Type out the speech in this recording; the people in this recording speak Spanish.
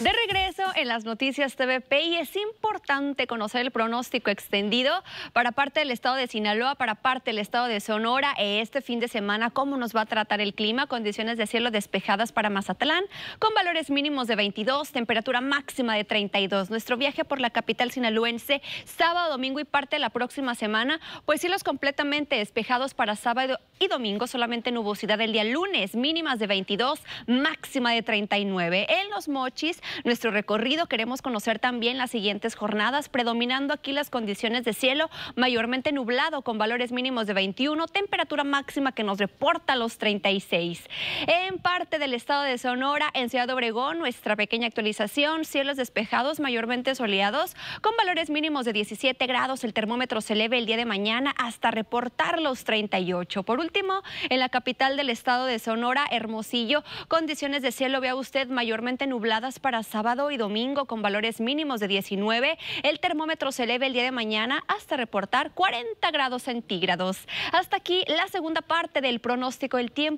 De regreso en las noticias TVP y es importante conocer el pronóstico extendido para parte del estado de Sinaloa, para parte del estado de Sonora e este fin de semana, cómo nos va a tratar el clima, condiciones de cielo despejadas para Mazatlán, con valores mínimos de 22, temperatura máxima de 32. Nuestro viaje por la capital sinaloense, sábado, domingo y parte de la próxima semana, pues cielos completamente despejados para sábado y domingo, solamente nubosidad el día lunes, mínimas de 22, máxima de 39. En los mochis, nuestro recorrido queremos conocer también las siguientes jornadas, predominando aquí las condiciones de cielo mayormente nublado con valores mínimos de 21, temperatura máxima que nos reporta los 36. En parte del estado de Sonora, en Ciudad Obregón, nuestra pequeña actualización, cielos despejados mayormente soleados con valores mínimos de 17 grados, el termómetro se eleve el día de mañana hasta reportar los 38. Por último, en la capital del estado de Sonora, Hermosillo, condiciones de cielo vea usted mayormente nubladas para sábado y domingo con valores mínimos de 19. El termómetro se eleve el día de mañana hasta reportar 40 grados centígrados. Hasta aquí la segunda parte del pronóstico del tiempo.